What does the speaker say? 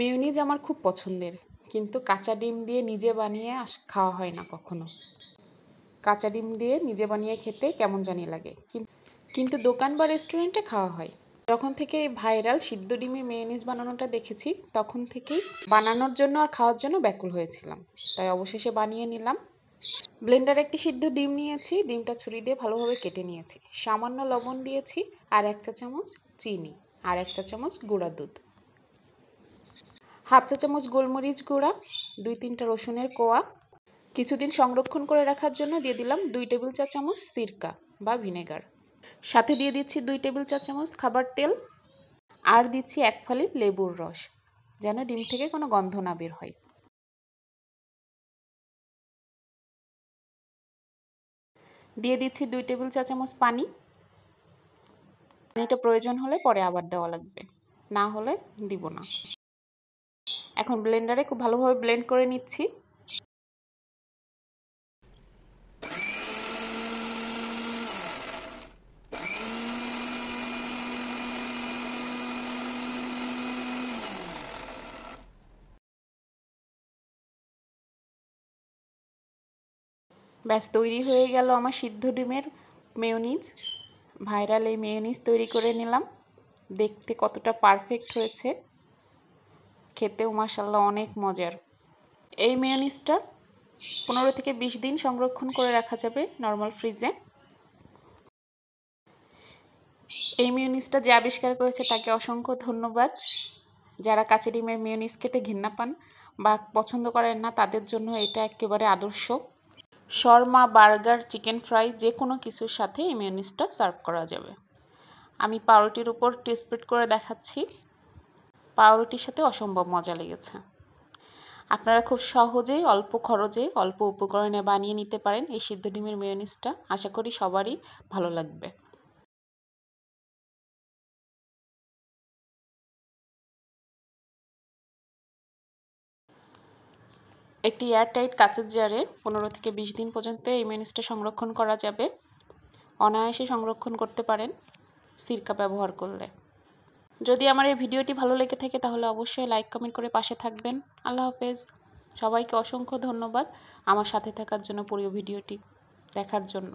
mayonnaise আমার খুব পছন্দের কিন্তু কাঁচা ডিম দিয়ে নিজে বানিয়ে খাওয়া হয় না কখনো কাঁচা ডিম দিয়ে নিজে বানিয়ে খেতে কেমন জানি লাগে কিন্তু দোকান বা রেস্টুরেন্টে খাওয়া হয় যখন থেকে ভাইরাল সিদ্ধ ডিমে মেয়নিজ বানানোটা দেখেছি তখন থেকেই বানানোর জন্য আর খাওয়ার জন্য ব্যাকুল হয়েছিলাম তাই অবশেষে বানিয়ে নিলাম ব্লেন্ডারে একটি সিদ্ধ ডিম নিয়েছি ডিমটা ছুরি দিয়ে ভালোভাবে কেটে নিয়েছি সামান্য লবণ দিয়েছি আর এক চা চামচ চিনি আর এক চা চামচ গুঁড়া দুধ হাফ চা চামচ গোলমরিচ গুঁড়া দুই তিনটা রসুনের কোয়া কিছুদিন সংরক্ষণ করে রাখার জন্য দিয়ে দিলাম দুই টেবিল চা চামচ সিরকা বা ভিনেগার সাথে দিয়ে দিচ্ছি দুই টেবিল চা চামচ খাবার তেল আর দিচ্ছি এক ফালি লেবুর রস যেন ডিম থেকে কোনো গন্ধ না বের হয় দিয়ে দিচ্ছি দুই টেবিল চা চামচ পানি পানিটা প্রয়োজন হলে পরে আবার দেওয়া লাগবে না হলে দিব না এখন ব্লেন্ডারে খুব ভালোভাবে ব্লেন্ড করে নিচ্ছি ব্যাস তৈরি হয়ে গেল আমার সিদ্ধ ডিমের মেয়নিজ ভাইরাল এই মেয়নিজ তৈরি করে নিলাম দেখতে কতটা পারফেক্ট হয়েছে খেতেও মাসাল্লাহ অনেক মজার এই মেয়নিজটা পনেরো থেকে বিশ দিন সংরক্ষণ করে রাখা যাবে নর্মাল ফ্রিজে এই মিউনিসটা যে আবিষ্কার করেছে তাকে অসংখ্য ধন্যবাদ যারা কাঁচি ডিমের মিউনিস খেতে ঘৃণা পান বা পছন্দ করেন না তাদের জন্য এটা একেবারে আদর্শ শর্মা বার্গার চিকেন ফ্রাই যে কোনো কিছুর সাথে এই মিউনিসটা সার্ভ করা যাবে আমি পাউরুটির উপর টেস্ট করে দেখাচ্ছি পাউরুটির সাথে অসম্ভব মজা লেগেছে আপনারা খুব সহজেই অল্প খরচে অল্প উপকরণে বানিয়ে নিতে পারেন এই সিদ্ধ ডিমের মেয়নিজটা আশা করি সবারই ভালো লাগবে একটি এয়ারটাইট কাঁচের জারে পনেরো থেকে বিশ দিন পর্যন্ত এই মেয়নিজটা সংরক্ষণ করা যাবে অনায়াসে সংরক্ষণ করতে পারেন সিরকা ব্যবহার করলে যদি আমার এই ভিডিওটি ভালো লেগে থাকে তাহলে অবশ্যই লাইক কমেন্ট করে পাশে থাকবেন আল্লাহ হাফেজ সবাইকে অসংখ্য ধন্যবাদ আমার সাথে থাকার জন্য পুরো ভিডিওটি দেখার জন্য